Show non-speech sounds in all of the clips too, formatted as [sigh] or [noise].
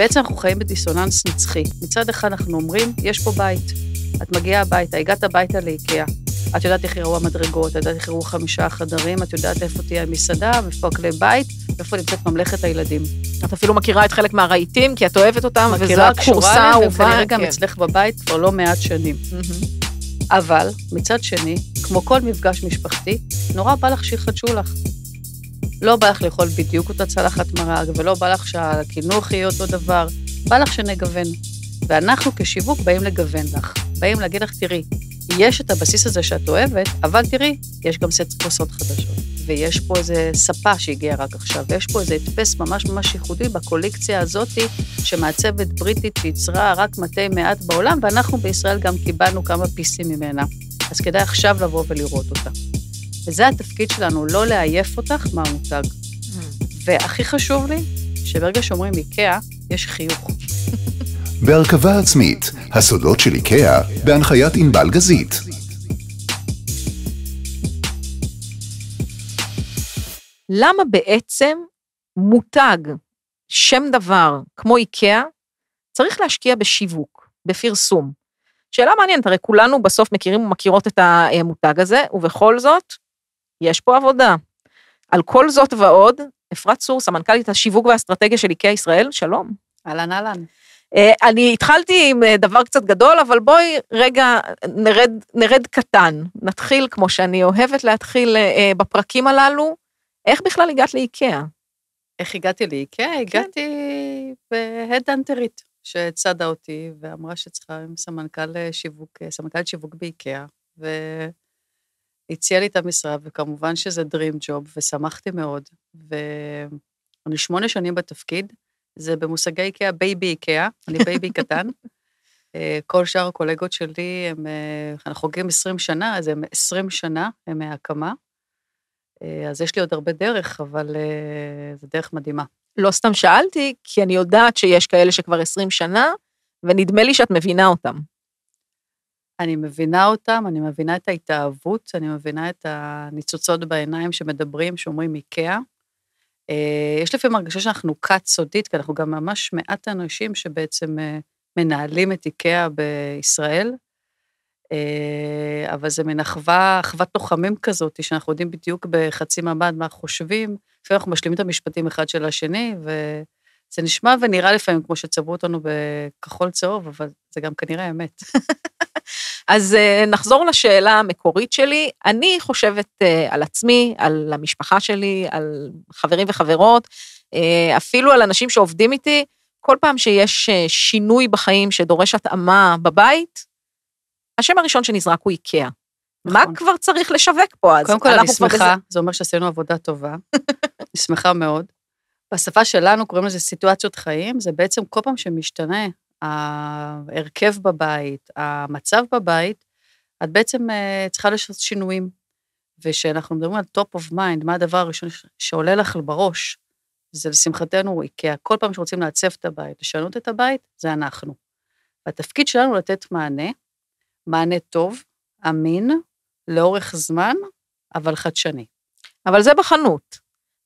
בעצם אנחנו חיים בדיסוננס נצחי. מצד אחד אנחנו אומרים, יש פה בית. את מגיעה הביתה, הגעת הביתה לאיקאה. את יודעת איך יראו המדרגות, את יודעת איך יראו חמישה חדרים, את יודעת איפה תהיה המסעדה, איפה הכלי בית, איפה נמצאת ממלכת הילדים. את אפילו מכירה את חלק מהרהיטים, כי את אוהבת אותם, וזו הקורסה האהובה. מכירה, וכנראה גם כן. אצלך בבית כבר לא מעט שנים. אבל, מצד שני, כמו כל מפגש משפחתי, נורא בא לך שיחדשו לך. לא בא לך לאכול בדיוק אותה צלחת מרג, ולא בא לך שהקינוך יהיה אותו דבר, בא לך שנגוון. ואנחנו כשיווק באים לגוון לך, באים להגיד לך, תראי, יש את הבסיס הזה שאת אוהבת, אבל תראי, יש גם סט כוסות חדשות, ויש פה איזה ספה שהגיעה רק עכשיו, ויש פה איזה הדפס ממש ממש ייחודי בקוליקציה הזאתי, שמעצבת בריטית ייצרה רק מתי מעט בעולם, ואנחנו בישראל גם קיבלנו כמה פיסים ממנה. אז כדאי עכשיו לבוא ולראות אותה. וזה התפקיד שלנו, לא לעייף אותך מהמותג. והכי חשוב לי, שברגע שאומרים איקאה, יש חיוך. בהרכבה עצמית, הסודות של איקאה, בהנחיית ענבל גזית. למה בעצם מותג, שם דבר, כמו איקאה, צריך להשקיע בשיווק, בפרסום? שאלה מעניינת, הרי כולנו בסוף מכירים ומכירות את המותג הזה, ובכל זאת, יש פה עבודה. על כל זאת ועוד, אפרת צור, סמנכ"לית השיווק והאסטרטגיה של איקאה ישראל, שלום. אהלן, אהלן. אה, אני התחלתי עם אה, דבר קצת גדול, אבל בואי רגע נרד, נרד קטן. נתחיל, כמו שאני אוהבת להתחיל אה, בפרקים הללו, איך בכלל הגעת לאיקאה? איך הגעתי לאיקאה? כן. הגעתי בהדאנטרית, שצדה אותי ואמרה שצריכה עם סמנכ"ל שיווק, סמנכ"ל שיווק באיקאה, ו... הציע לי את המשרה, וכמובן שזה dream job, ושמחתי מאוד. ואני שמונה שנים בתפקיד, זה במושגי איקאה, בייבי איקאה, אני בייבי [laughs] קטן. אה, כל שאר הקולגות שלי, הם, אה, אנחנו חוגגים 20 שנה, אז הם 20 שנה, הם מהקמה. אה, אז יש לי עוד הרבה דרך, אבל זו דרך מדהימה. לא סתם שאלתי, כי אני יודעת שיש כאלה שכבר 20 שנה, ונדמה לי שאת מבינה אותם. אני מבינה אותם, אני מבינה את ההתאהבות, אני מבינה את הניצוצות בעיניים שמדברים, שאומרים איקאה. אה, יש לפעמים הרגשה שאנחנו כת סודית, כי אנחנו גם ממש מעט אנשים שבעצם אה, מנהלים את איקאה בישראל, אה, אבל זה מן אחווה, אחוות לוחמים כזאת, שאנחנו יודעים בדיוק בחצי מבט מה חושבים, לפעמים אנחנו משלימים את המשפטים אחד של השני, ו... זה נשמע ונראה לפעמים כמו שצברו אותנו בכחול צהוב, אבל זה גם כנראה אמת. [laughs] אז אה, נחזור לשאלה המקורית שלי. אני חושבת אה, על עצמי, על המשפחה שלי, על חברים וחברות, אה, אפילו על אנשים שעובדים איתי. כל פעם שיש שינוי בחיים שדורש התאמה בבית, השם הראשון שנזרק הוא איקאה. נכון. מה כבר צריך לשווק פה אז? קודם כל, אני שמחה, בזה... זה אומר שעשינו עבודה טובה. [laughs] אני שמחה מאוד. בשפה שלנו קוראים לזה סיטואציות חיים, זה בעצם כל פעם שמשתנה ההרכב בבית, המצב בבית, את בעצם אה, צריכה לעשות שינויים. וכשאנחנו מדברים על top of mind, מה הדבר הראשון שעולה לך בראש, זה לשמחתנו איקאה. כל פעם שרוצים לעצב את הבית, לשנות את הבית, זה אנחנו. והתפקיד שלנו לתת מענה, מענה טוב, אמין, לאורך זמן, אבל חדשני. אבל זה בחנות.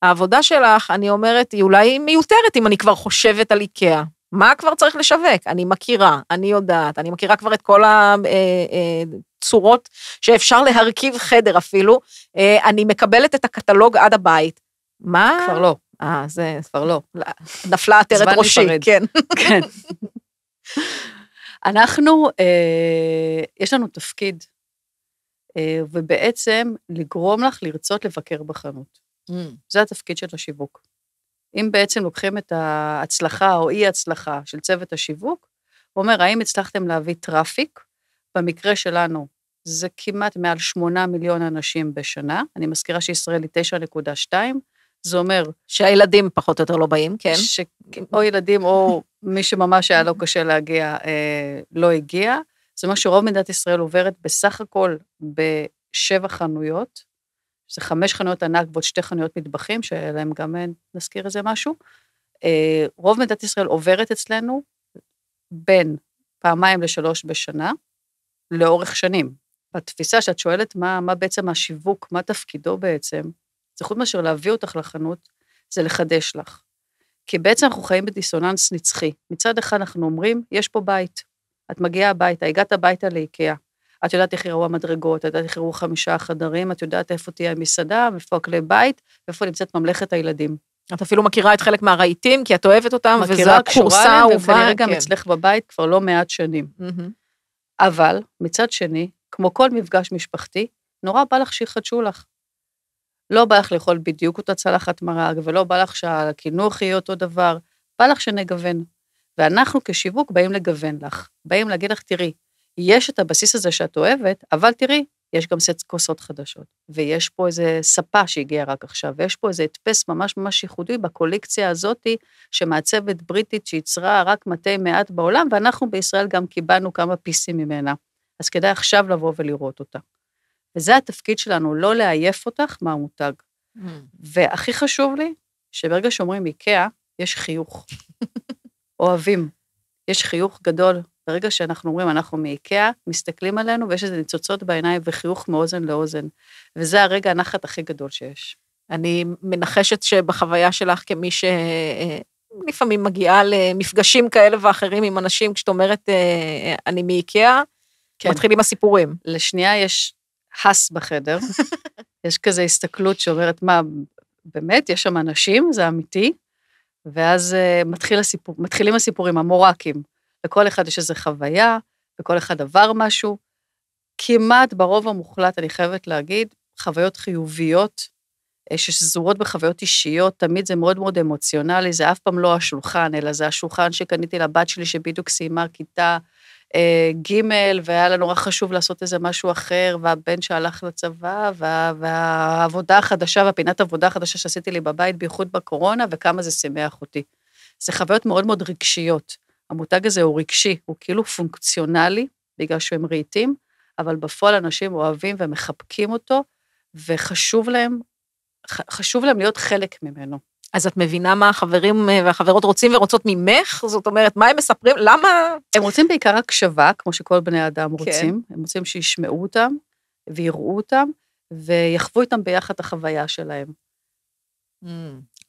העבודה שלך, אני אומרת, היא אולי מיותרת אם אני כבר חושבת על איקאה. מה כבר צריך לשווק? אני מכירה, אני יודעת, אני מכירה כבר את כל הצורות אה, אה, שאפשר להרכיב חדר אפילו. אה, אני מקבלת את הקטלוג עד הבית. מה? כבר לא. אה, זה... כבר לא. נפלה עטרת ראשי, נפרד. כן. כן. [laughs] אנחנו, אה, יש לנו תפקיד, אה, ובעצם לגרום לך לרצות לבקר בחנות. Mm. זה התפקיד של השיווק. אם בעצם לוקחים את ההצלחה או אי-הצלחה של צוות השיווק, הוא אומר, האם הצלחתם להביא טראפיק? במקרה שלנו זה כמעט מעל 8 מיליון אנשים בשנה. אני מזכירה שישראל היא 9.2, זה אומר... שהילדים פחות או יותר לא באים, כן. ש... כן. או ילדים או מי שממש היה לו קשה להגיע, אה, לא הגיע. זה אומר שרוב מדינת ישראל עוברת בסך הכל בשבע חנויות, זה חמש חנויות ענק ועוד שתי חנויות מטבחים, שעליהן גם אה, נזכיר איזה משהו. אה, רוב מדינת ישראל עוברת אצלנו בין פעמיים לשלוש בשנה, לאורך שנים. התפיסה שאת שואלת מה, מה בעצם השיווק, מה תפקידו בעצם, זה חוץ מאשר להביא אותך לחנות, זה לחדש לך. כי בעצם אנחנו חיים בדיסוננס נצחי. מצד אחד אנחנו אומרים, יש פה בית. את מגיעה הביתה, הגעת הביתה לאיקאה. את יודעת איך יראו המדרגות, את יודעת איך יראו חמישה חדרים, את יודעת איפה תהיה המסעדה, איפה הכלי בית, ואיפה נמצאת ממלכת הילדים. את אפילו מכירה את חלק מהרהיטים, כי את אוהבת אותם, וזו הכורסה האהובה. מכירה, כנראה גם כן. אצלך בבית כבר לא מעט שנים. אבל, מצד שני, כמו כל מפגש משפחתי, נורא בא לך שיחדשו לך. לא בא לך לאכול בדיוק אותה צלחת מרג, ולא בא לך שהקינוח יהיה אותו דבר, בא לך שנגוון. ואנחנו כשיווק באים לגוון לך, באים להגיד לך, תראי, יש את הבסיס הזה שאת אוהבת, אבל תראי, יש גם סט כוסות חדשות, ויש פה איזה ספה שהגיעה רק עכשיו, ויש פה איזה הדפס ממש ממש ייחודי בקולקציה הזאתי, שמעצבת בריטית שייצרה רק מתי מעט בעולם, ואנחנו בישראל גם קיבלנו כמה פיסים ממנה. אז כדאי עכשיו לבוא ולראות אותה. וזה התפקיד שלנו, לא לעייף אותך מהמותג. Mm. והכי חשוב לי, שברגע שאומרים איקאה, יש חיוך. [laughs] אוהבים. יש חיוך גדול ברגע שאנחנו אומרים, אנחנו מאיקאה, מסתכלים עלינו ויש איזה ניצוצות בעיניים וחיוך מאוזן לאוזן. וזה הרגע הנחת הכי גדול שיש. אני מנחשת שבחוויה שלך כמי ש... אה, לפעמים מגיעה למפגשים כאלה ואחרים עם אנשים, כשאת אומרת, אה, אני מאיקאה, כן. מתחילים הסיפורים. לשנייה יש הס בחדר, [laughs] יש כזה הסתכלות שאומרת, מה, באמת, יש שם אנשים, זה אמיתי, ואז אה, מתחיל הסיפור, מתחילים הסיפורים, המור"קים. לכל אחד יש איזו חוויה, לכל אחד עבר משהו. כמעט ברוב המוחלט, אני חייבת להגיד, חוויות חיוביות, אה, ששזורות בחוויות אישיות, תמיד זה מאוד מאוד אמוציונלי, זה אף פעם לא השולחן, אלא זה השולחן שקניתי לבת שלי שבדיוק סיימה כיתה אה, ג' והיה לה נורא חשוב לעשות איזה משהו אחר, והבן שהלך לצבא, וה, והעבודה החדשה והפינת עבודה החדשה שעשיתי לי בבית, בייחוד בקורונה, וכמה זה שימח אותי. זה חוויות מאוד מאוד רגשיות. המותג הזה הוא רגשי, הוא כאילו פונקציונלי, בגלל שהם רהיטים, אבל בפועל אנשים אוהבים ומחבקים אותו, וחשוב להם, חשוב להם להיות חלק ממנו. אז את מבינה מה החברים אה, והחברות רוצים ורוצות ממך? זאת אומרת, מה הם מספרים? למה? הם רוצים בעיקר הקשבה, כמו שכל בני אדם כן. רוצים. כן. הם רוצים שישמעו אותם ויראו אותם, ויחוו איתם ביחד את החוויה שלהם. Mm,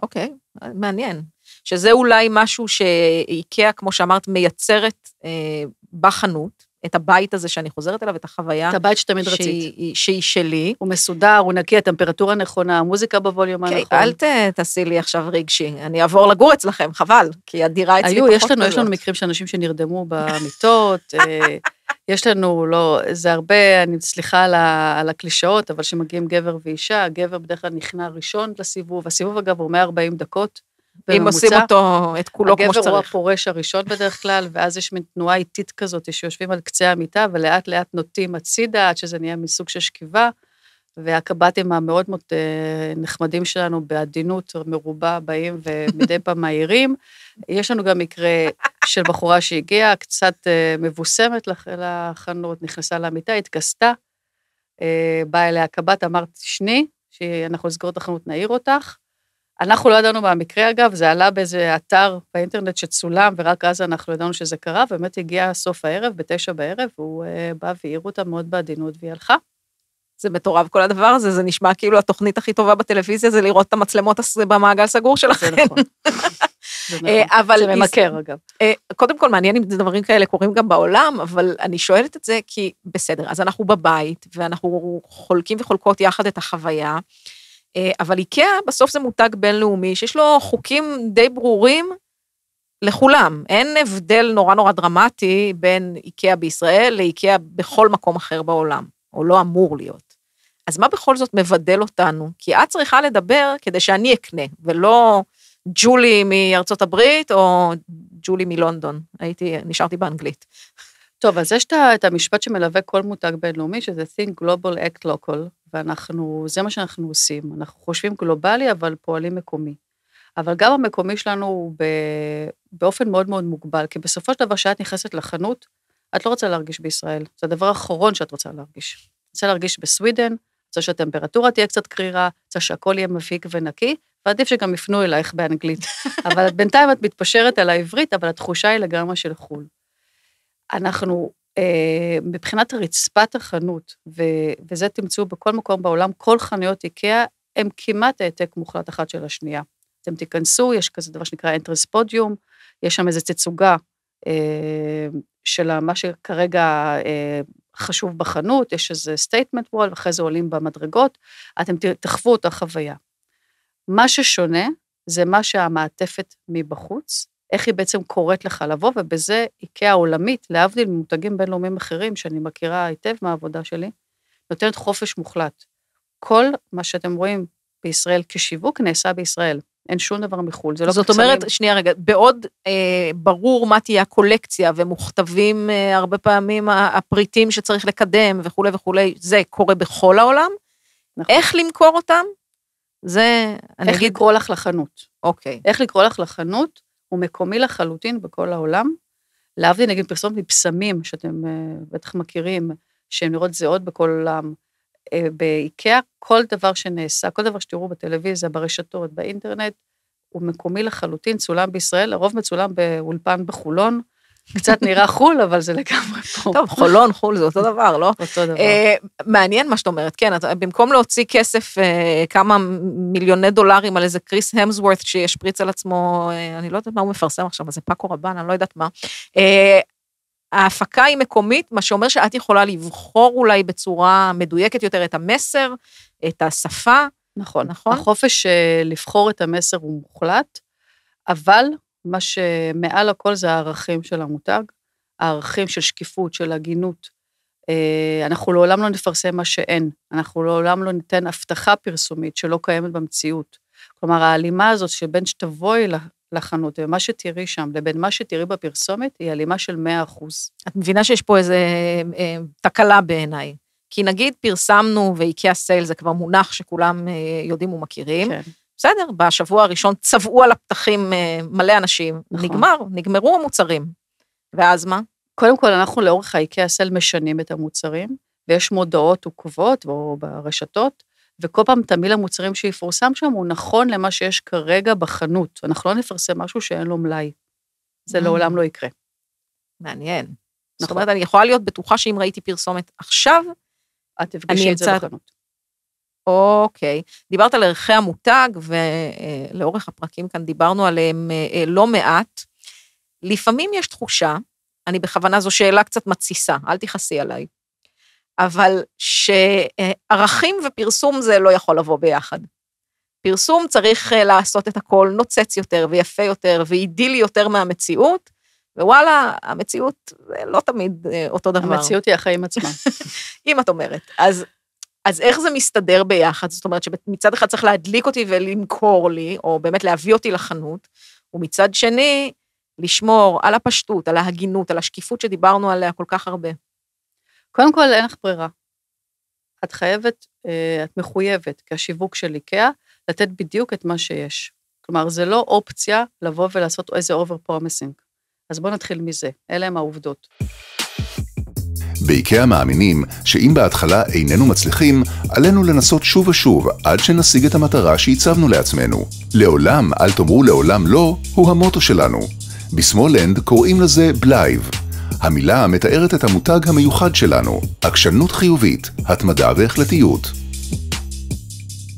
אוקיי, mm, okay. מעניין. שזה אולי משהו שאיקאה, כמו שאמרת, מייצרת אה, בחנות, את הבית הזה שאני חוזרת אליו, את החוויה. את הבית שתמיד שהיא, רצית. שהיא, שהיא שלי. הוא מסודר, הוא נקי, הטמפרטורה נכונה, המוזיקה בווליום כן, הנכון. כן, אל ת, תעשי לי עכשיו רגשי, אני אעבור לגור אצלכם, חבל, כי הדירה אצלי היו, פחות כזאת. היו, יש לנו מקרים של אנשים שנרדמו במיטות. אה, [laughs] יש לנו, לא, זה הרבה, אני סליחה על, על הקלישאות, אבל כשמגיעים גבר ואישה, הגבר בדרך כלל נכנע ראשון לסיבוב, הסיבוב אגב הוא 140 דקות. בממוצע. אם עושים אותו, את כולו כמו שצריך. הגבר הוא הפורש הראשון בדרך כלל, ואז יש מין תנועה איטית כזאת, שיושבים על קצה המיטה ולאט לאט נוטים הצידה, עד שזה נהיה מסוג של שכיבה, והקב"טים המאוד מאוד אה, נחמדים שלנו, בעדינות מרובה, באים ומדי פעם מהירים. [laughs] יש לנו גם מקרה של בחורה שהגיעה, קצת אה, מבוסמת לחנות, נכנסה למיטה, התכסתה, אה, באה אליה הקב"ט, אמרת, שני, שאנחנו נסגור את החנות, נעיר אותך. אנחנו לא ידענו מהמקרה, אגב, זה עלה באיזה אתר באינטרנט שצולם, ורק אז אנחנו ידענו שזה קרה, ובאמת הגיע סוף הערב, בתשע בערב, והוא אה, בא והעיר אותה מאוד בעדינות, והיא הלכה. זה מטורף כל הדבר הזה, זה נשמע כאילו התוכנית הכי טובה בטלוויזיה זה לראות את המצלמות במעגל סגור שלכם. נכון. [laughs] זה אה, נכון. אבל... זה ממכר אגב. אה, קודם כל, מעניין אם דברים כאלה קורים גם בעולם, אבל אני שואלת את זה כי, בסדר, אז אנחנו בבית, ואנחנו חולקים וחולקות יחד את החוויה. אה, אבל איקאה בסוף זה מותג בינלאומי שיש לו חוקים די ברורים לכולם. אין הבדל נורא נורא דרמטי בין איקאה בישראל לאיקאה בכל מקום אחר בעולם, או לא אמור להיות. אז מה בכל זאת מבדל אותנו? כי את צריכה לדבר כדי שאני אקנה, ולא ג'ולי מארצות הברית או ג'ולי מלונדון. הייתי, נשארתי באנגלית. טוב, אז יש את המשפט שמלווה כל מותג בינלאומי, שזה think global act local, ואנחנו, זה מה שאנחנו עושים. אנחנו חושבים גלובלי, אבל פועלים מקומי. אבל גם המקומי שלנו הוא באופן מאוד מאוד מוגבל, כי בסופו של דבר, כשאת נכנסת לחנות, את לא רוצה להרגיש בישראל. זה הדבר האחרון שאת רוצה להרגיש. את רוצה להרגיש בסווידן, רוצה שהטמפרטורה תהיה קצת קרירה, רוצה שהכל יהיה מפיק ונקי, ועדיף שגם יפנו אלייך באנגלית. [laughs] אבל בינתיים את מתפשרת על העברית, אבל התחושה היא לגמרי של חו"ל. אנחנו, אה, מבחינת רצפת החנות, ו, וזה תמצאו בכל מקום בעולם, כל חנויות איקאה הם כמעט העתק מוחלט אחת של השנייה. אתם תיכנסו, יש כזה דבר שנקרא אנטרס פודיום, יש שם איזו תצוגה אה, של מה שכרגע אה, חשוב בחנות, יש איזה סטייטמנט וול, אחרי זה עולים במדרגות, אתם תחוו אותה חוויה. מה ששונה זה מה שהמעטפת מבחוץ, איך היא בעצם קוראת לך לבוא, ובזה איקאה העולמית, להבדיל ממותגים בינלאומיים אחרים, שאני מכירה היטב מהעבודה שלי, נותנת חופש מוחלט. כל מה שאתם רואים בישראל כשיווק נעשה בישראל. אין שום דבר מחו"ל, זה לא קצרים. זאת קצרים. אומרת, שנייה רגע, בעוד אה, ברור מה תהיה הקולקציה ומוכתבים אה, הרבה פעמים הפריטים שצריך לקדם וכולי וכולי, זה קורה בכל העולם. נכון. איך למכור אותם? זה, אני איך אגיד... איך לקרוא לך לחנות. אוקיי. איך לקרוא לך לחנות, הוא מקומי לחלוטין בכל העולם. להבדיל נגיד פרסומת מבשמים, שאתם אה, בטח מכירים, שהן נראות זהות בכל עולם. אה, באיקאה, כל דבר שנעשה, כל דבר שתראו בטלוויזיה, ברשתות, באינטרנט, הוא מקומי לחלוטין, צולם בישראל, לרוב מצולם באולפן בחולון, קצת נראה חו"ל, אבל זה לגמרי פה. טוב, חולון, חו"ל, זה אותו דבר, לא? אותו דבר. Uh, מעניין מה שאת אומרת, כן, אתה, במקום להוציא כסף, uh, כמה מיליוני דולרים על איזה קריס המסוורת שישפריץ על עצמו, uh, אני לא יודעת מה הוא מפרסם עכשיו, זה פאקו רבן, אני לא יודעת מה. Uh, ההפקה היא מקומית, מה שאומר שאת יכולה לבחור אולי בצורה מדויקת יותר את המסר, את השפה. נכון, נכון. החופש לבחור את המסר הוא מוחלט, אבל מה שמעל הכל זה הערכים של המותג, הערכים של שקיפות, של הגינות. אה, אנחנו לעולם לא נפרסם מה שאין, אנחנו לעולם לא ניתן הבטחה פרסומית שלא קיימת במציאות. כלומר, ההלימה הזאת שבין שתבואי לחנות ומה שתראי שם לבין מה שתראי בפרסומת היא הלימה של 100%. את מבינה שיש פה איזו אה, אה, תקלה בעיניי. כי נגיד פרסמנו ואיקאה סייל זה כבר מונח שכולם אה, יודעים ומכירים, כן. בסדר, בשבוע הראשון צבעו על הפתחים אה, מלא אנשים, נכון. נגמר, נגמרו המוצרים. ואז מה? קודם כל, אנחנו לאורך האיקאה סל משנים את המוצרים, ויש מודעות עוקבות או ברשתות, וכל פעם תמיל המוצרים שיפורסם שם הוא נכון למה שיש כרגע בחנות. אנחנו לא נפרסם משהו שאין לו מלאי. זה mm. לעולם לא יקרה. מעניין. נכון. זאת אומרת, אני יכולה להיות בטוחה שאם ראיתי פרסומת עכשיו, את תפגשי את זה בחנות. אוקיי. דיברת על ערכי המותג, ולאורך הפרקים כאן דיברנו עליהם אה, לא מעט. לפעמים יש תחושה, אני בכוונה, זו שאלה קצת מתסיסה, אל תכעסי עליי, אבל שערכים ופרסום זה לא יכול לבוא ביחד. פרסום צריך אה, לעשות את הכל נוצץ יותר ויפה יותר ואידילי יותר מהמציאות, ווואלה, המציאות זה לא תמיד אה, אותו דבר. המציאות היא החיים עצמם. [laughs] אם את אומרת. אז אז איך זה מסתדר ביחד? זאת אומרת שמצד אחד צריך להדליק אותי ולמכור לי, או באמת להביא אותי לחנות, ומצד שני, לשמור על הפשטות, על ההגינות, על השקיפות שדיברנו עליה כל כך הרבה. קודם כל, אין לך ברירה. את חייבת, אה, את מחויבת, כשיווק של איקאה, לתת בדיוק את מה שיש. כלומר, זה לא אופציה לבוא ולעשות איזה אובר פרומסינג. אז בואו נתחיל מזה, אלה הם העובדות. באיקאה מאמינים שאם בהתחלה איננו מצליחים, עלינו לנסות שוב ושוב עד שנשיג את המטרה שהצבנו לעצמנו. לעולם אל תאמרו לעולם לא, הוא המוטו שלנו. בשמאלנד קוראים לזה בלייב. המילה מתארת את המותג המיוחד שלנו, עקשנות חיובית, התמדה והחלטיות.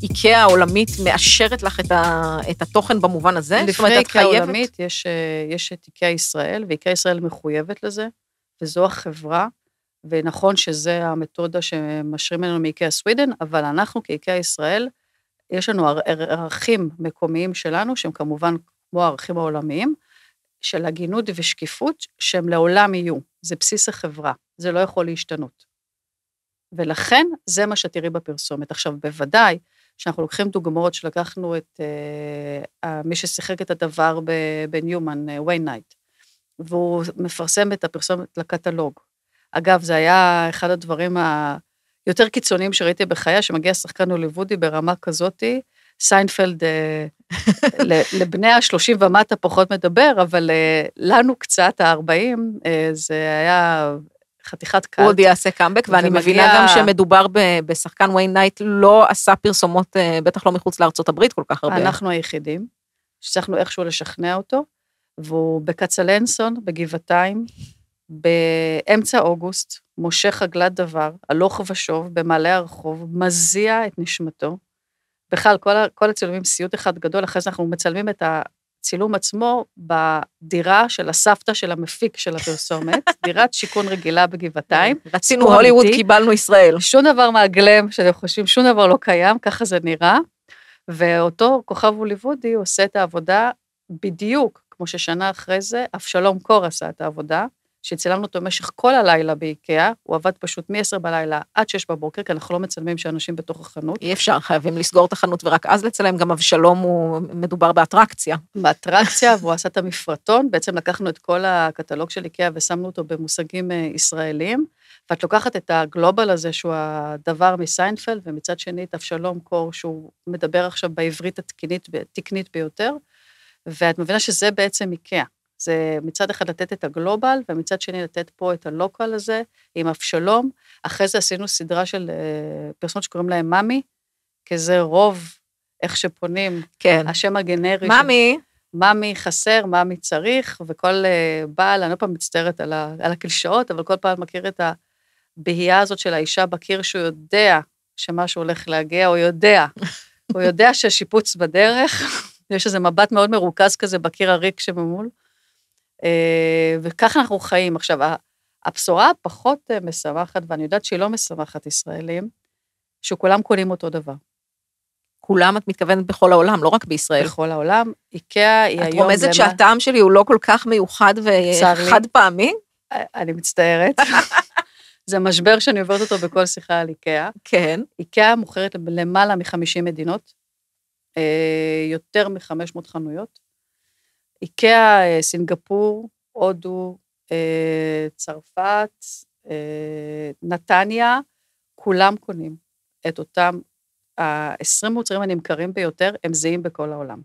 איקאה העולמית מאשרת לך את, ה, את התוכן במובן הזה? לפני איקאה העולמית יש, אה, יש את איקאה ישראל, ואיקאה ישראל מחויבת לזה, וזו החברה ונכון שזה המתודה שמשרים לנו מאיקאה סווידן, אבל אנחנו כאיקאה ישראל, יש לנו ערכים מקומיים שלנו, שהם כמובן כמו הערכים העולמיים, של הגינות ושקיפות, שהם לעולם יהיו. זה בסיס החברה, זה לא יכול להשתנות. ולכן, זה מה שתראי בפרסומת. עכשיו, בוודאי, כשאנחנו לוקחים דוגמאות שלקחנו את אה, מי ששיחק את הדבר בניומן, ווינייט, אה, והוא מפרסם את הפרסומת לקטלוג, אגב, זה היה אחד הדברים היותר קיצוניים שראיתי בחיי, שמגיע שחקן הוליוודי ברמה כזאתי, סיינפלד אה, לבני ה-30 ומטה פחות מדבר, אבל אה, לנו קצת, ה-40, אה, זה היה חתיכת קאט. הוא עוד יעשה קאמבק, ואני ומגיע... מבינה גם שמדובר בשחקן ויין נייט, לא עשה פרסומות, בטח לא מחוץ לארצות הברית כל כך הרבה. אנחנו היחידים, שצריכנו איכשהו לשכנע אותו, והוא בקצלנסון, בגבעתיים, באמצע אוגוסט, משה חגלת דבר, הלוך ושוב, במעלה הרחוב, מזיע את נשמתו. בכלל, כל, כל הצילומים סיוט אחד גדול, אחרי זה אנחנו מצלמים את הצילום עצמו בדירה של הסבתא של המפיק של הפרסומת, [laughs] דירת שיכון רגילה בגבעתיים. כן, רצינו הוליווד, קיבלנו ישראל. שום דבר מהגלם שאתם חושבים, שום דבר לא קיים, ככה זה נראה. ואותו כוכב הוליוודי עושה את העבודה בדיוק כמו ששנה אחרי זה אבשלום קור עשה את העבודה. שצילמנו אותו במשך כל הלילה באיקאה, הוא עבד פשוט מ-10 בלילה עד 6 בבוקר, כי אנחנו לא מצלמים שאנשים בתוך החנות. אי אפשר, חייבים לסגור את החנות ורק אז לצלם, גם אבשלום הוא מדובר באטרקציה. באטרקציה, והוא עשה את המפרטון, בעצם לקחנו את כל הקטלוג של איקאה ושמנו אותו במושגים אה, ישראלים, ואת לוקחת את הגלובל הזה, שהוא הדבר מסיינפלד, ומצד שני את אבשלום קור, שהוא מדבר עכשיו בעברית התקנית, התקנית ביותר, ואת מבינה שזה בעצם איקאה. זה מצד אחד לתת את הגלובל, ומצד שני לתת פה את הלוקל הזה עם אבשלום. אחרי זה עשינו סדרה של אה, פרסומות שקוראים להם מאמי, כי זה רוב איך שפונים. כן. השם הגנרי. מאמי. מה מי חסר, מה מי צריך, וכל אה, בעל, אני לא פעם מצטערת על, ה, על הקלישאות, אבל כל פעם מכיר את הבהייה הזאת של האישה בקיר, שהוא יודע שמשהו הולך להגיע, הוא יודע. הוא יודע שהשיפוץ בדרך, יש איזה מבט מאוד מרוכז כזה בקיר הריק שממול. אה, וכך אנחנו חיים. עכשיו, הבשורה הפחות אה, משמחת, ואני יודעת שהיא לא משמחת ישראלים, שכולם קונים אותו דבר. כולם, את מתכוונת בכל העולם, לא רק בישראל. בכל העולם. איקאה היא היום... את רומזת שהטעם שלי הוא לא כל כך מיוחד וחד פעמי? אה, אני מצטערת. [laughs] זה משבר שאני עוברת אותו בכל שיחה על איקאה. כן. איקאה מוכרת למעלה מ-50 מדינות, יותר מ-500 חנויות. איקאה, אה, סינגפור, הודו, אה, צרפת, אה, נתניה, כולם קונים את אותם, ה-20 מוצרים הנמכרים ביותר, הם זהים בכל העולם.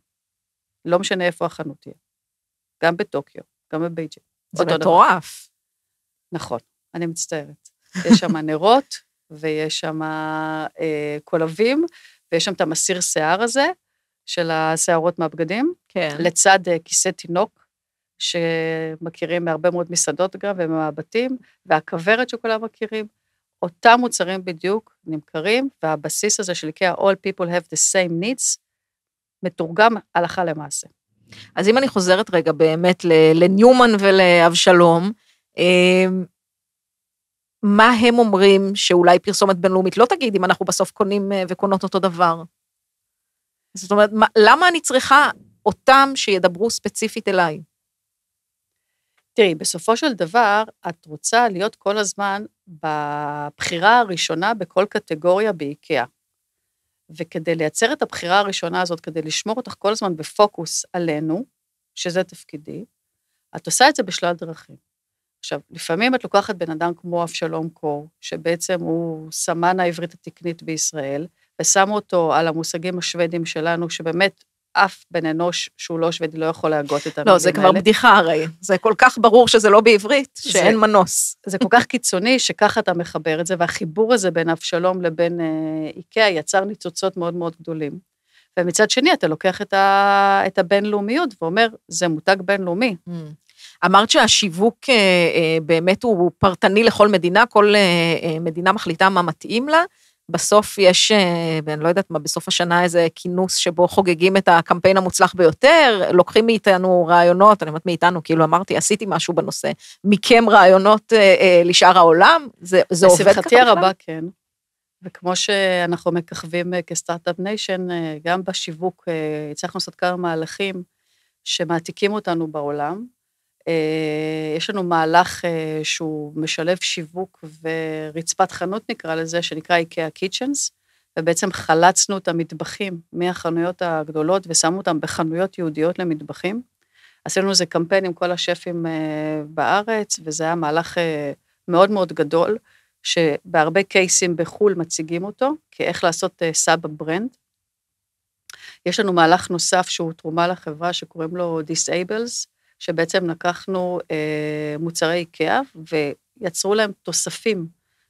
לא משנה איפה החנות תהיה. גם בטוקיו, גם בבייג'ינג. זה מטורף. נכון, אני מצטערת. יש שם [laughs] נרות, ויש שם קולבים, ויש שם את המסיר שיער הזה, של השערות מהבגדים, כן. לצד אה, כיסא תינוק, שמכירים מהרבה מאוד מסעדות גם ומהבתים, והכוורת שכולם מכירים. אותם מוצרים בדיוק נמכרים, והבסיס הזה של איקאה, All people have the same needs, מתורגם הלכה למעשה. אז אם אני חוזרת רגע באמת לניומן ולאבשלום, אמ, מה הם אומרים שאולי פרסומת בינלאומית לא תגיד אם אנחנו בסוף קונים אה, וקונות אותו דבר? זאת אומרת, מה, למה אני צריכה אותם שידברו ספציפית אליי? תראי, בסופו של דבר, את רוצה להיות כל הזמן בבחירה הראשונה בכל קטגוריה באיקאה. וכדי לייצר את הבחירה הראשונה הזאת, כדי לשמור אותך כל הזמן בפוקוס עלינו, שזה תפקידי, את עושה את זה בשלל דרכים. עכשיו, לפעמים את לוקחת בן אדם כמו אבשלום קור, שבעצם הוא סמן העברית התקנית בישראל, ושמו אותו על המושגים השוודים שלנו, שבאמת אף בן אנוש שהוא לא שוודי לא יכול להגות את לא, המילים האלה. לא, זה כבר האלה. בדיחה הרי. זה כל כך ברור שזה לא בעברית, שאין זה, מנוס. זה כל כך קיצוני שככה אתה מחבר את זה, והחיבור הזה בין אבשלום לבין אה, איקאה יצר ניצוצות מאוד מאוד גדולים. ומצד שני, אתה לוקח את, ה, את הבינלאומיות ואומר, זה מותג בינלאומי. Mm. אמרת שהשיווק אה, אה, באמת הוא פרטני לכל מדינה, כל מדינה מחליטה מה מתאים לה. בסוף יש, אה, ואני לא יודעת מה, בסוף השנה איזה כינוס שבו חוגגים את הקמפיין המוצלח ביותר, לוקחים מאיתנו רעיונות, אני אומרת מאיתנו, כאילו אמרתי, עשיתי משהו בנושא, מכם רעיונות אה, אה, לשאר העולם, זה, זה עובד ככה? לשמחתי הרבה, כן. וכמו שאנחנו מככבים אה, כסטארט-אפ אה, ניישן, גם בשיווק הצלחנו לעשות כמה מהלכים שמעתיקים אותנו בעולם. אה, יש לנו מהלך אה, שהוא משלב שיווק ורצפת חנות, נקרא לזה, שנקרא איקאה קיצ'נס, ובעצם חלצנו את המטבחים מהחנויות הגדולות ושמו אותם בחנויות ייעודיות למטבחים. עשינו איזה קמפיין עם כל השפים אה, בארץ, וזה היה מהלך מאוד מאוד גדול, שבהרבה קייסים בחו"ל מציגים אותו, כאיך לעשות סאב ברנד. יש לנו מהלך נוסף שהוא תרומה לחברה שקוראים לו Disables, שבעצם לקחנו אה, מוצרי איקאה ויצרו להם תוספים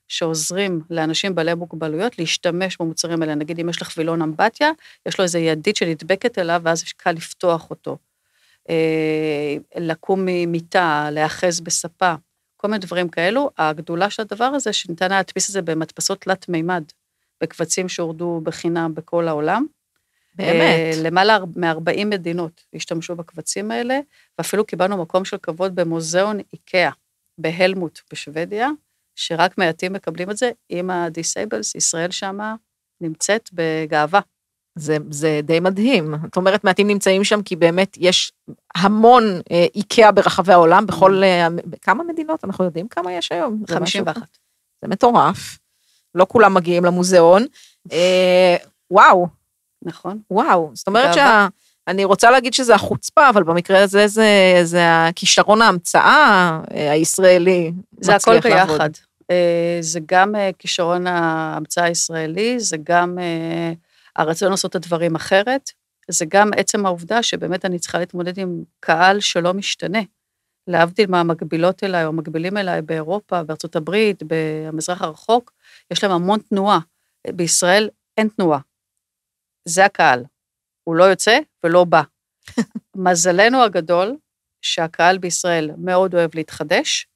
שעוזרים לאנשים בעלי מוגבלויות להשתמש במוצרים האלה. נגיד, אם יש לך וילון אמבטיה, יש לו איזו ידית שנדבקת אליו, ואז קל לפתוח אותו. אה, לקום ממיטה, להיאחז בספה, כל מיני דברים כאלו. הגדולה של הדבר הזה, שניתן להדפיס את זה במדפסות תלת מימד, בקבצים שהורדו בחינם בכל העולם. באמת? אה, למעלה מ-40 מדינות השתמשו בקבצים האלה, ואפילו קיבלנו מקום של כבוד במוזיאון איקאה בהלמוט בשוודיה, שרק מעטים מקבלים את זה, עם ה-disables, ישראל שמה נמצאת בגאווה. זה, זה די מדהים. זאת אומרת, מעטים נמצאים שם, כי באמת יש המון אה, איקאה ברחבי העולם, בכל... Mm. אה, כמה מדינות? אנחנו יודעים כמה יש היום. 51. זה, זה מטורף. לא כולם מגיעים למוזיאון. אה, וואו, נכון. וואו, זאת אומרת שה... אני רוצה להגיד שזה החוצפה, אבל במקרה הזה זה, זה הכישרון ההמצאה אה, הישראלי זה הכל ביחד. אה, זה גם אה, כישרון ההמצאה הישראלי, זה גם הרצון לעשות את הדברים אחרת, זה גם עצם העובדה שבאמת אני צריכה להתמודד עם קהל שלא משתנה. להבדיל מהמקבילות אליי או מקבילים אליי באירופה, בארצות הברית, במזרח הרחוק, יש להם המון תנועה. בישראל אין תנועה. זה הקהל. הוא לא יוצא ולא בא. [laughs] מזלנו הגדול שהקהל בישראל מאוד אוהב להתחדש,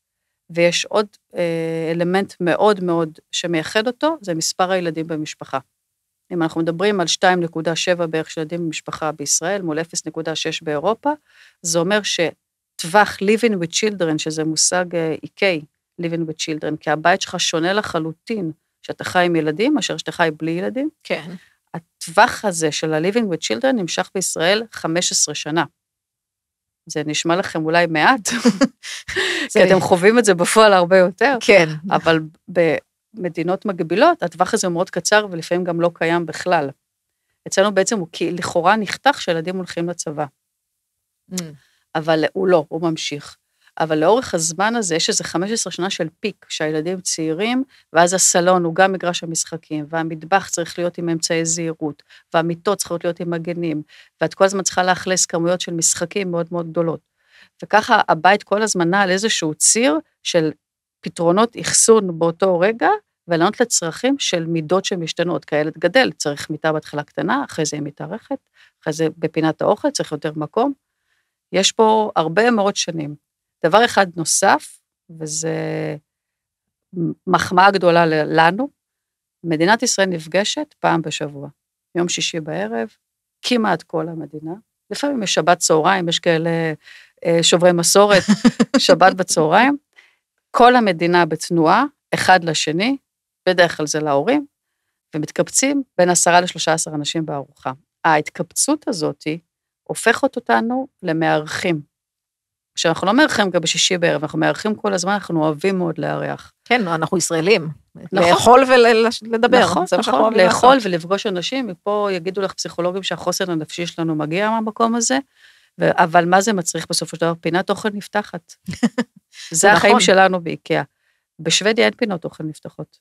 ויש עוד אה, אלמנט מאוד מאוד שמייחד אותו, זה מספר הילדים במשפחה. אם אנחנו מדברים על 2.7 בערך של ילדים במשפחה בישראל מול 0.6 באירופה, זה אומר שטווח living with children, שזה מושג EK, אה, living with children, כי הבית שלך שונה לחלוטין, שאתה חי עם ילדים, מאשר שאתה חי בלי ילדים. כן. הטווח הזה של ה-Living with Children נמשך בישראל 15 שנה. זה נשמע לכם אולי מעט, [laughs] כי אתם חווים את זה בפועל הרבה יותר. כן. אבל במדינות מגבילות, הטווח הזה הוא מאוד קצר ולפעמים גם לא קיים בכלל. אצלנו בעצם הוא לכאורה נחתך שילדים הולכים לצבא. Mm. אבל הוא לא, הוא ממשיך. אבל לאורך הזמן הזה, יש איזה 15 שנה של פיק, שהילדים צעירים, ואז הסלון הוא גם מגרש המשחקים, והמטבח צריך להיות עם אמצעי זהירות, והמיטות צריכות להיות עם מגנים, ואת כל הזמן צריכה לאכלס כמויות של משחקים מאוד מאוד גדולות. וככה הבית כל הזמן נע על איזשהו ציר של פתרונות אחסון באותו רגע, ולענות לצרכים של מידות שמשתנות, כי הילד גדל, צריך מיטה בהתחלה קטנה, אחרי זה היא מתארכת, אחרי זה בפינת האוכל צריך יותר מקום. יש פה הרבה מאוד שנים. דבר אחד נוסף, וזו מחמאה גדולה לנו, מדינת ישראל נפגשת פעם בשבוע, יום שישי בערב, כמעט כל המדינה. לפעמים יש שבת צהריים, יש כאלה אה, שוברי מסורת, [laughs] שבת בצהריים. כל המדינה בתנועה, אחד לשני, בדרך כלל זה להורים, ומתקבצים בין עשרה לשלושה עשר אנשים בארוחה. ההתקבצות הזאת הופכת אותנו למארחים. כשאנחנו לא מארחים גם בשישי בערב, אנחנו מארחים כל הזמן, אנחנו אוהבים מאוד לארח. כן, אנחנו ישראלים. נכון. לאכול ולדבר, נכון, זה נכון, מה שאנחנו נכון, אוהבים לאכול לעשות. ולפגוש אנשים, מפה יגידו לך פסיכולוגים שהחוסן הנפשי שלנו מגיע מהמקום הזה, ו- אבל מה זה מצריך בסופו של דבר? פינת אוכל נפתחת. [laughs] זה נכון. החיים שלנו באיקאה. בשוודיה אין פינות אוכל נפתחות.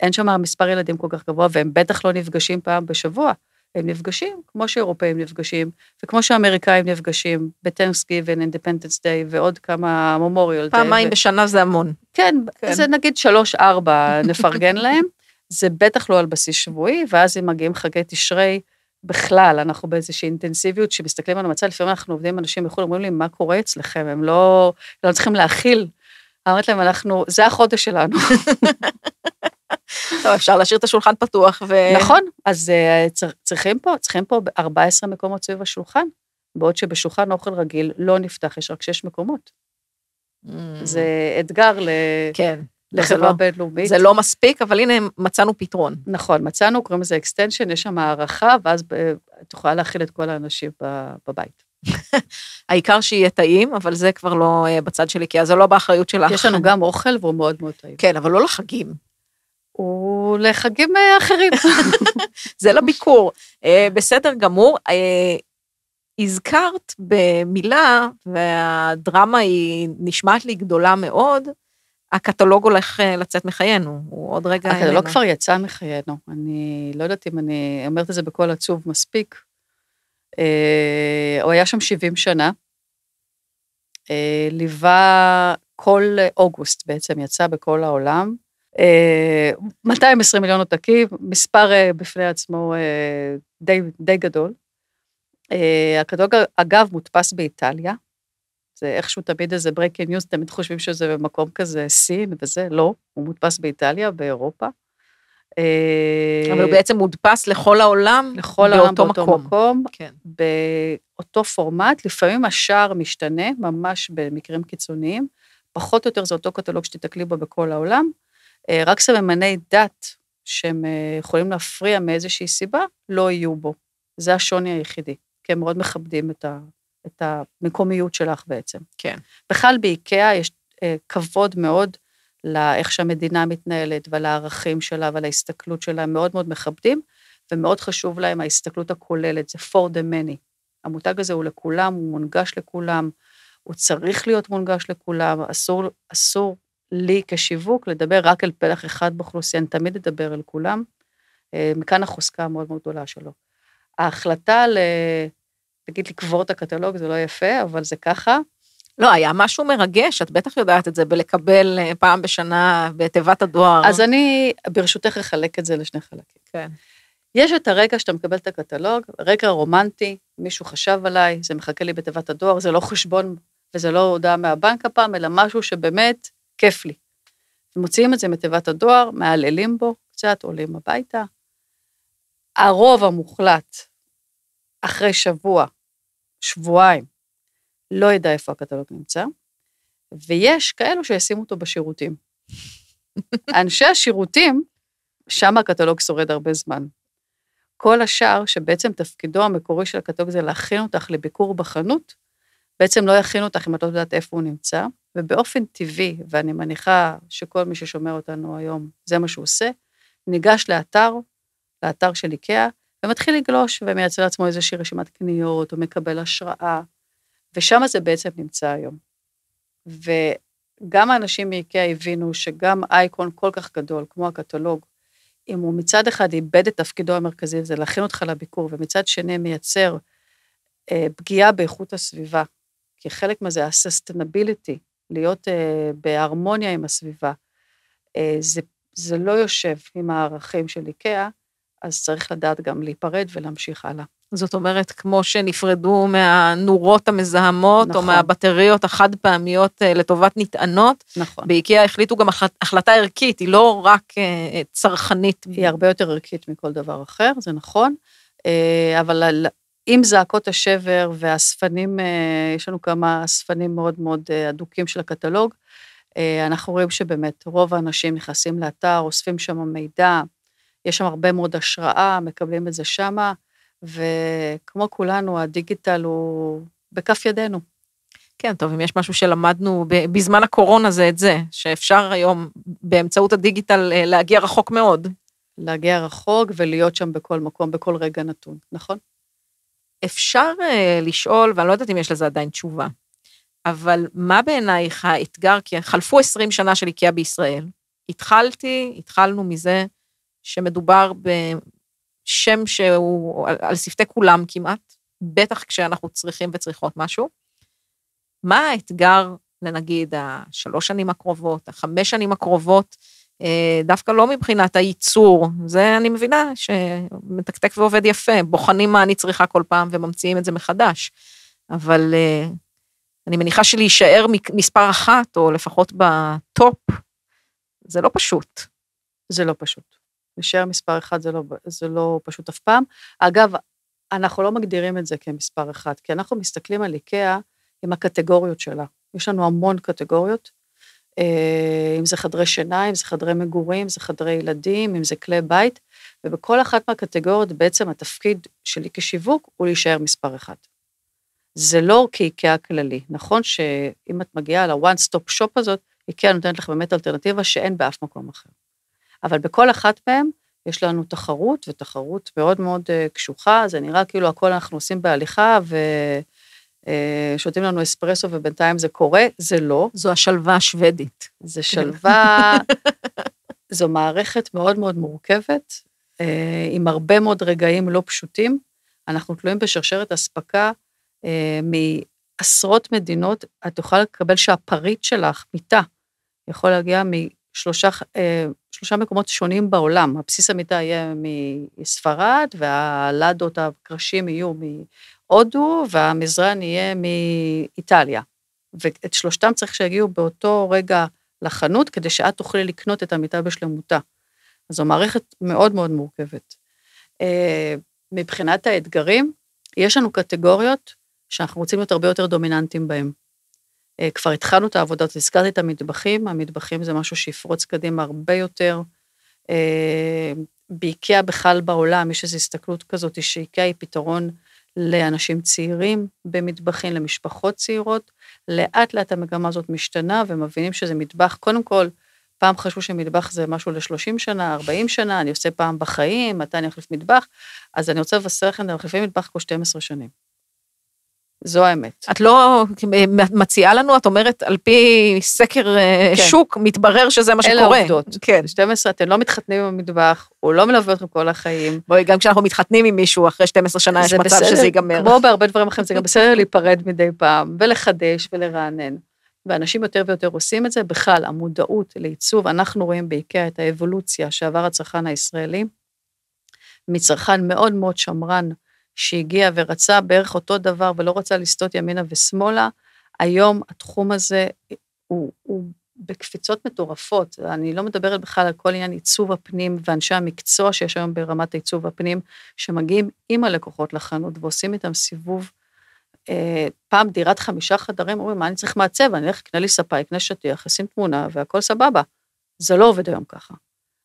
אין שם מספר ילדים כל כך גבוה, והם בטח לא נפגשים פעם בשבוע. הם נפגשים, כמו שאירופאים נפגשים, וכמו שאמריקאים נפגשים בטנסקיבן, אינדפנדנס דיי ועוד כמה מומוריאל דיי. פעמיים ו... בשנה זה המון. כן, כן. זה נגיד שלוש-ארבע [laughs] נפרגן להם. זה בטח לא על בסיס שבועי, ואז אם מגיעים חגי תשרי, בכלל, אנחנו באיזושהי אינטנסיביות שמסתכלים על המצב, לפעמים אנחנו עובדים עם אנשים בחו"ל, אומרים לי, מה קורה אצלכם? הם לא, לא צריכים להכיל. אמרתי להם, אנחנו, זה החודש שלנו. [laughs] לא, אפשר להשאיר את השולחן פתוח ו... נכון, אז אה, צריכים פה, צריכים פה 14 מקומות סביב השולחן, בעוד שבשולחן אוכל רגיל לא נפתח, יש רק 6 מקומות. Mm. זה אתגר ל... כן. לחברה לא- בינלאומית. זה לא מספיק, אבל הנה מצאנו פתרון. נכון, מצאנו, קוראים לזה extension, יש שם הערכה, ואז אה, את יכולה להכיל את כל האנשים בבית. [laughs] העיקר שיהיה טעים, אבל זה כבר לא אה, בצד שלי, כי אז זה לא באחריות שלך. יש לנו גם אוכל והוא מאוד מאוד טעים. כן, אבל לא לחגים. הוא לחגים אה, אחרים. [laughs] זה לביקור. לא אה, בסדר גמור. אה, הזכרת במילה, והדרמה היא נשמעת לי גדולה מאוד, הקטלוג הולך לצאת מחיינו, הוא עוד רגע... הקטלוג איננו. כבר יצא מחיינו, אני לא יודעת אם אני אומרת את זה בקול עצוב מספיק. הוא היה שם 70 שנה, ליווה כל אוגוסט בעצם, יצא בכל העולם. 220 אה, מיליון עותקים, מספר אה, בפני עצמו אה, די, די גדול. הכדורגל, אגב, מודפס באיטליה. זה איכשהו תמיד איזה breaking news, תמיד חושבים שזה במקום כזה סין וזה, לא, הוא מודפס באיטליה, באירופה. אבל הוא בעצם מודפס לכל העולם, לכל העולם באותו, באותו מקום. מקום כן. באותו פורמט, לפעמים השער משתנה, ממש במקרים קיצוניים. פחות או יותר זה אותו קטלוג שתתקלי בו בכל העולם. אה, רק סממני דת שהם אה, יכולים להפריע מאיזושהי סיבה, לא יהיו בו. זה השוני היחידי, כי הם מאוד מכבדים את, ה, את המקומיות שלך בעצם. כן. בכלל באיקאה יש אה, כבוד מאוד לאיך שהמדינה מתנהלת ולערכים שלה ולהסתכלות שלה, הם מאוד מאוד מכבדים, ומאוד חשוב להם ההסתכלות הכוללת, זה for the many. המותג הזה הוא לכולם, הוא מונגש לכולם, הוא צריך להיות מונגש לכולם, אסור, אסור לי כשיווק לדבר רק על פלח אחד באוכלוסייה, אני תמיד אדבר על כולם, אה, מכאן החוזקה המאוד מאוד גדולה שלו. ההחלטה ל... נגיד לקבור את הקטלוג, זה לא יפה, אבל זה ככה. לא, היה משהו מרגש, את בטח יודעת את זה, בלקבל אה, פעם בשנה בתיבת הדואר. אז אני, ברשותך, אחלק את זה לשני חלקים. כן. יש את הרגע שאתה מקבל את הקטלוג, רגע רומנטי, מישהו חשב עליי, זה מחכה לי בתיבת הדואר, זה לא חשבון וזה לא הודעה מהבנק הפעם, אלא משהו שבאמת כיף לי. מוציאים את זה מתיבת הדואר, מהללים בו קצת, עולים הביתה. הרוב המוחלט, אחרי שבוע, שבועיים, לא ידע איפה הקטלוג נמצא, ויש כאלו שישימו אותו בשירותים. [laughs] אנשי השירותים, שם הקטלוג שורד הרבה זמן. כל השאר, שבעצם תפקידו המקורי של הקטלוג זה להכין אותך לביקור בחנות, בעצם לא יכין אותך אם את לא יודעת איפה הוא נמצא, ובאופן טבעי, ואני מניחה שכל מי ששומע אותנו היום, זה מה שהוא עושה, ניגש לאתר, לאתר של איקאה, ומתחיל לגלוש ומייצר לעצמו איזושהי רשימת קניות, או מקבל השראה, ושם זה בעצם נמצא היום. וגם האנשים מאיקאה הבינו שגם אייקון כל כך גדול, כמו הקטלוג, אם הוא מצד אחד איבד את תפקידו המרכזי, זה להכין אותך לביקור, ומצד שני מייצר אה, פגיעה באיכות הסביבה, כי חלק מזה, ה-sustainability, להיות אה, בהרמוניה עם הסביבה, אה, זה, זה לא יושב עם הערכים של איקאה, אז צריך לדעת גם להיפרד ולהמשיך הלאה. זאת אומרת, כמו שנפרדו מהנורות המזהמות, נכון. או מהבטריות החד פעמיות אה, לטובת נטענות, נכון. באיקאה החליטו גם החלטה ערכית, היא לא רק אה, אה, צרכנית. היא הרבה יותר ערכית מכל דבר אחר, זה נכון, אבל עם זעקות השבר והאספנים, אה, יש לנו כמה אספנים מאוד מאוד אה, אדוקים של הקטלוג, אה, אנחנו רואים שבאמת רוב האנשים נכנסים לאתר, אוספים שם מידע, יש שם הרבה מאוד השראה, מקבלים את זה שמה, וכמו כולנו, הדיגיטל הוא בכף ידינו. כן, טוב, אם יש משהו שלמדנו בזמן הקורונה זה את זה, שאפשר היום באמצעות הדיגיטל להגיע רחוק מאוד. להגיע רחוק ולהיות שם בכל מקום, בכל רגע נתון, נכון? אפשר uh, לשאול, ואני לא יודעת אם יש לזה עדיין תשובה, אבל מה בעינייך האתגר, כי חלפו 20 שנה של איקאה בישראל, התחלתי, התחלנו מזה שמדובר בשם שהוא על שפתי כולם כמעט, בטח כשאנחנו צריכים וצריכות משהו. מה האתגר לנגיד השלוש שנים הקרובות, החמש שנים הקרובות, אה, דווקא לא מבחינת הייצור, זה אני מבינה שמתקתק ועובד יפה, בוחנים מה אני צריכה כל פעם וממציאים את זה מחדש. אבל אה, אני מניחה שלהישאר מספר אחת, או לפחות בטופ, זה לא פשוט. זה לא פשוט. להישאר מספר אחת זה לא, זה לא פשוט אף פעם. אגב, אנחנו לא מגדירים את זה כמספר אחת, כי אנחנו מסתכלים על איקאה עם הקטגוריות שלה. יש לנו המון קטגוריות, אה, אם זה חדרי שינה, אם זה חדרי מגורים, אם זה חדרי ילדים, אם זה כלי בית, ובכל אחת מהקטגוריות בעצם התפקיד שלי כשיווק הוא להישאר מספר אחד. זה לא כאיקאה כללי. נכון שאם את מגיעה ל-one stop shop הזאת, איקאה נותנת לך באמת אלטרנטיבה שאין באף מקום אחר. אבל בכל אחת מהן יש לנו תחרות, ותחרות מאוד מאוד אה, קשוחה, זה נראה כאילו הכל אנחנו עושים בהליכה, ו... אה, שותים לנו אספרסו ובינתיים זה קורה, זה לא. זו השלווה השוודית. זה שלווה, [laughs] זו מערכת מאוד מאוד מורכבת, אה, עם הרבה מאוד רגעים לא פשוטים. אנחנו תלויים בשרשרת אספקה אה, מעשרות מדינות, את יכולה לקבל שהפריט שלך, מיטה, יכול להגיע משלושה שלושה מקומות שונים בעולם. הבסיס המיטה יהיה מספרד, והלדות, הקרשים יהיו הודו, והמזרן יהיה מאיטליה. ואת שלושתם צריך שיגיעו באותו רגע לחנות, כדי שאת תוכלי לקנות את המיטה בשלמותה. אז זו מערכת מאוד מאוד מורכבת. אה, מבחינת האתגרים, יש לנו קטגוריות שאנחנו רוצים להיות הרבה יותר דומיננטיים בהן. אה, כבר התחלנו את העבודות, הזכרתי את המטבחים, המטבחים זה משהו שיפרוץ קדימה הרבה יותר. אה, באיקאה בכלל בעולם, יש איזו הסתכלות כזאת שאיקאה היא פתרון לאנשים צעירים במטבחים, למשפחות צעירות. לאט לאט המגמה הזאת משתנה ומבינים שזה מטבח, קודם כל, פעם חשבו שמטבח זה משהו ל-30 שנה, 40 שנה, אני עושה פעם בחיים, מתי אני אחליף מטבח, אז אני רוצה לבשר לכם, אני מחליפים מטבח כבר 12 שנים. זו האמת. את לא אה, מציעה לנו, את אומרת, על פי סקר אה, כן. שוק, מתברר שזה מה שקורה. אלה עובדות. כן. 12, אתם לא מתחתנים במטבח, הוא לא מלווה אתכם כל החיים. בואי, גם כשאנחנו מתחתנים עם מישהו, אחרי 12 שנה יש מצב בסדר, שזה ייגמר. כמו בהרבה דברים אחרים, זה גם בסדר להיפרד מדי פעם, ולחדש ולרענן. ואנשים יותר ויותר עושים את זה. בכלל, המודעות לעיצוב, אנחנו רואים באיקאה את האבולוציה שעבר הצרכן הישראלי, מצרכן מאוד מאוד שמרן, שהגיע ורצה בערך אותו דבר ולא רצה לסטות ימינה ושמאלה, היום התחום הזה הוא, הוא בקפיצות מטורפות. אני לא מדברת בכלל על כל עניין עיצוב הפנים ואנשי המקצוע שיש היום ברמת עיצוב הפנים, שמגיעים עם הלקוחות לחנות ועושים איתם סיבוב. אה, פעם דירת חמישה חדרים, אומרים, מה אני צריך מעצב? אני אלך, אקנה לי ספה, אקנה שטיח, אשים תמונה והכל סבבה. זה לא עובד היום ככה.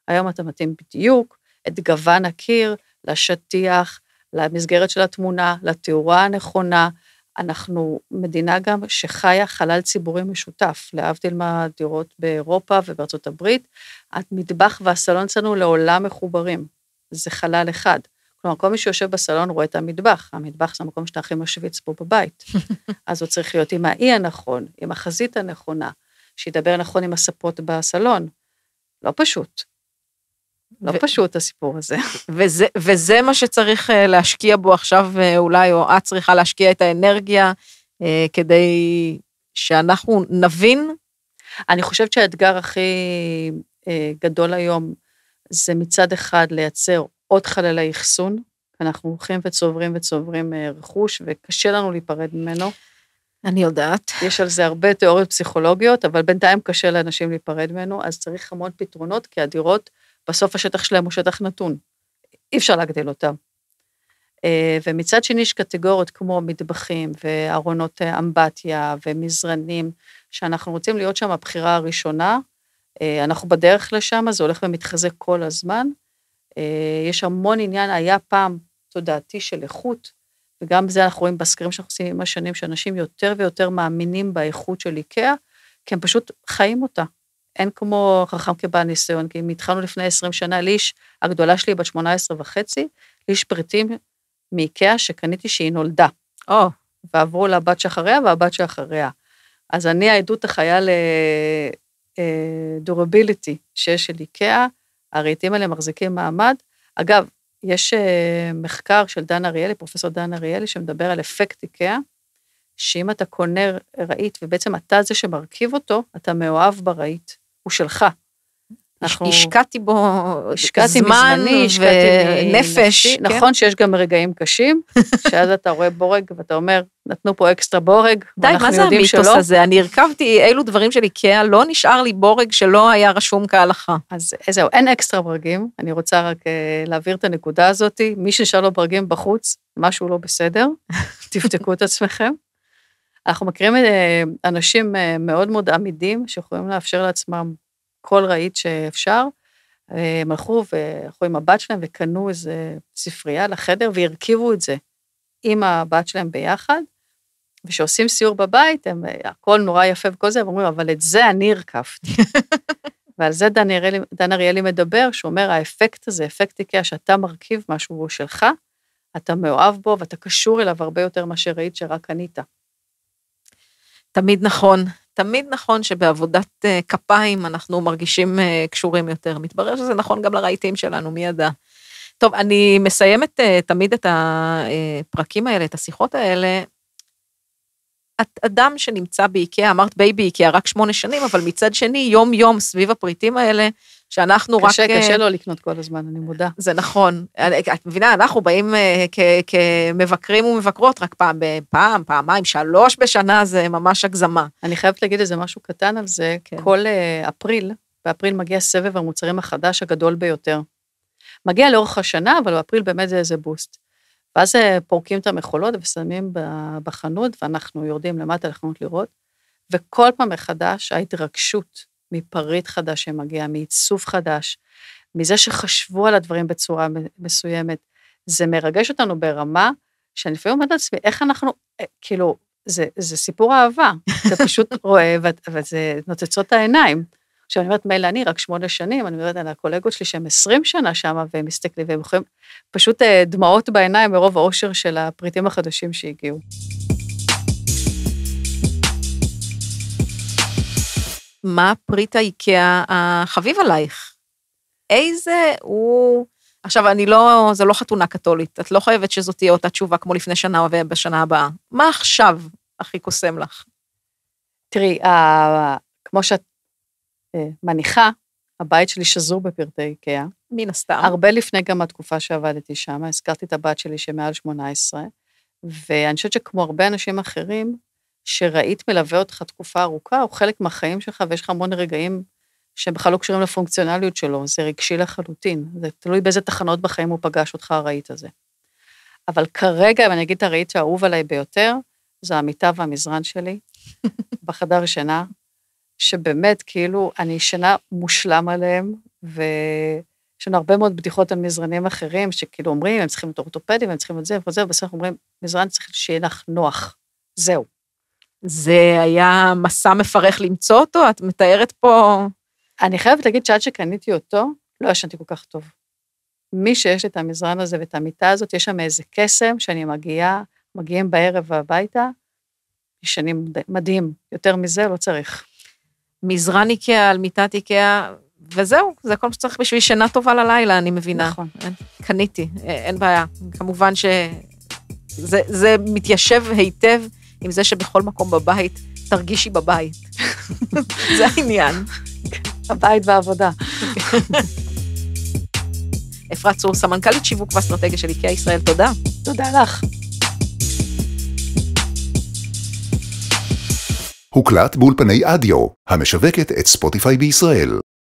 היום אתה מתאים בדיוק את גוון הקיר לשטיח, למסגרת של התמונה, לתאורה הנכונה. אנחנו מדינה גם שחיה חלל ציבורי משותף, להבדיל מהדירות באירופה ובארצות הברית, המטבח והסלון אצלנו לעולם מחוברים, זה חלל אחד. כלומר, כל מי שיושב בסלון רואה את המטבח, המטבח זה המקום שאתה הכי משוויץ בו בבית. [laughs] אז הוא צריך להיות עם האי הנכון, עם החזית הנכונה, שידבר נכון עם הספות בסלון. לא פשוט. לא ו... פשוט הסיפור הזה. וזה, וזה מה שצריך אה, להשקיע בו עכשיו אה, אולי, או את צריכה להשקיע את האנרגיה אה, כדי שאנחנו נבין. אני חושבת שהאתגר הכי אה, גדול היום זה מצד אחד לייצר עוד חללי אחסון, אנחנו הולכים וצוברים וצוברים אה, רכוש, וקשה לנו להיפרד ממנו. אני יודעת. יש על זה הרבה תיאוריות פסיכולוגיות, אבל בינתיים קשה לאנשים להיפרד ממנו, אז צריך המון פתרונות, כי הדירות... בסוף השטח שלהם הוא שטח נתון, אי אפשר להגדיל אותם. אה, ומצד שני יש קטגוריות כמו מטבחים וארונות אה, אמבטיה ומזרנים, שאנחנו רוצים להיות שם הבחירה הראשונה. אה, אנחנו בדרך לשם, זה הולך ומתחזק כל הזמן. יש המון עניין, היה פעם תודעתי של איכות, וגם זה אנחנו רואים בסקרים שאנחנו עושים עם השנים, שאנשים יותר ויותר מאמינים באיכות של איקאה, כי הם פשוט חיים אותה. אין כמו חכם כבעל ניסיון, כי אם התחלנו לפני 20 שנה, לי איש, הגדולה שלי בת 18 וחצי, לי איש פריטים מאיקאה שקניתי שהיא נולדה. או. Oh. ועברו לבת שאחריה והבת שאחריה. אז אני העדות החיה אה, לדורביליטי אה, שיש של איקאה, הרהיטים האלה מחזיקים מעמד. אגב, יש אה, מחקר של דן אריאלי, פרופסור דן אריאלי, שמדבר על אפקט איקאה, שאם אתה קונה רהיט, ובעצם אתה זה שמרכיב אותו, אתה מאוהב ברהיט. הוא שלך. אנחנו... השקעתי בו, השקעתי מזמני, ו... כן. נכון כן. שיש גם רגעים קשים, [laughs] שאז אתה רואה בורג ואתה אומר, נתנו פה אקסטרה בורג, די, מה זה המיתוס שלא? הזה? אני הרכבתי אילו דברים של איקאה, לא נשאר לי בורג שלא היה רשום כהלכה. אז אה, זהו, אין אקסטרה בורגים, אני רוצה רק אה, להעביר את הנקודה הזאת, מי שנשאר לו בורגים בחוץ, משהו לא בסדר, [laughs] תבדקו את עצמכם. אנחנו מכירים אה, אנשים אה, מאוד מאוד עמידים, שיכולים לאפשר לעצמם כל רהיט שאפשר. אה, הם הלכו והלכו עם הבת שלהם וקנו איזה ספרייה לחדר והרכיבו את זה עם הבת שלהם ביחד. וכשעושים סיור בבית, הם, הכל נורא יפה וכל זה, הם אומרים, אבל את זה אני הרכבתי. [laughs] ועל זה דן אריאלי, דן אריאלי מדבר, שהוא אומר, האפקט הזה, אפקט איקאה, שאתה מרכיב משהו שלך, אתה מאוהב בו ואתה קשור אליו הרבה יותר מאשר ראית שרק קנית. תמיד נכון. תמיד נכון שבעבודת אה, כפיים אנחנו מרגישים אה, קשורים יותר. מתברר שזה נכון גם לרהיטים שלנו, מי ידע. טוב, אני מסיימת אה, תמיד את הפרקים האלה, את השיחות האלה. את אדם שנמצא באיקאה, אמרת בייבי איקאה רק שמונה שנים, אבל מצד שני, יום-יום סביב הפריטים האלה, שאנחנו קשה, רק... קשה, קשה לא לקנות כל הזמן, אני מודה. זה נכון. את מבינה, אנחנו באים אה, כמבקרים ומבקרות רק פעם, פעם, פעמיים, שלוש בשנה, זה ממש הגזמה. אני חייבת להגיד איזה משהו קטן על זה. כן. כל אה, אפריל, באפריל מגיע סבב המוצרים החדש הגדול ביותר. מגיע לאורך השנה, אבל באפריל באמת זה איזה בוסט. ואז פורקים את המכולות ושמים בחנות, ואנחנו יורדים למטה לחנות לראות, וכל פעם מחדש ההתרגשות מפריט חדש שמגיע, מעיצוב חדש, מזה שחשבו על הדברים בצורה מסוימת. זה מרגש אותנו ברמה שאני לפעמים אומרת לעצמי, איך אנחנו, אה, כאילו, זה, זה סיפור אהבה. אתה [laughs] פשוט רואה, וזה נוצצות העיניים. עכשיו, אני אומרת, מילא אני רק שמונה שנים, אני אומרת על הקולגות שלי שהם עשרים שנה שם, והם מסתכלים, והם יכולים, פשוט אה, דמעות בעיניים מרוב האושר של הפריטים החדשים שהגיעו. מה פריט האיקאה החביב עלייך? איזה הוא... עכשיו, אני לא, זה לא חתונה קתולית, את לא חייבת שזאת תהיה אותה תשובה כמו לפני שנה ובשנה הבאה. מה עכשיו הכי קוסם לך? תראי, ה... כמו שאת אה, מניחה, הבית שלי שזור בפרטי איקאה. מן הסתם. הרבה לפני גם התקופה שעבדתי שם, הזכרתי את הבת שלי שמעל 18, ואני חושבת שכמו הרבה אנשים אחרים, שראית מלווה אותך תקופה ארוכה, הוא חלק מהחיים שלך ויש לך המון רגעים שהם בכלל לא קשורים לפונקציונליות שלו, זה רגשי לחלוטין, זה תלוי באיזה תחנות בחיים הוא פגש אותך הרהיט הזה. אבל כרגע, אם אני אגיד את הרהיט האהוב עליי ביותר, זה המיטה והמזרן שלי [laughs] בחדר שינה, שבאמת, כאילו, אני ישנה מושלם עליהם, ו... יש לנו הרבה מאוד בדיחות על מזרנים אחרים, שכאילו אומרים, הם צריכים את אורתופדים, הם צריכים את זה וזה, זה, ובסוף אומרים, מזרן צריך שיהיה לך נוח, זהו. זה היה מסע מפרך למצוא אותו? את מתארת פה... אני חייבת להגיד שעד שקניתי אותו, לא ישנתי כל כך טוב. מי שיש לי את המזרן הזה ואת המיטה הזאת, יש שם איזה קסם שאני מגיעה, מגיעים בערב הביתה, ישנים מדהים, יותר מזה לא צריך. מזרן איקאה על מיטת איקאה, וזהו, זה כל מה שצריך בשביל שינה טובה ללילה, אני מבינה. נכון. אין, קניתי, אה, אין בעיה. כמובן שזה מתיישב היטב עם זה שבכל מקום בבית תרגישי בבית. [laughs] זה העניין. הבית והעבודה. [laughs] אפרת צור, סמנכ"לית שיווק ואסטרטגיה של איקאה ישראל, תודה. תודה לך. הוקלט באולפני אדיו, המשווקת את ספוטיפיי בישראל.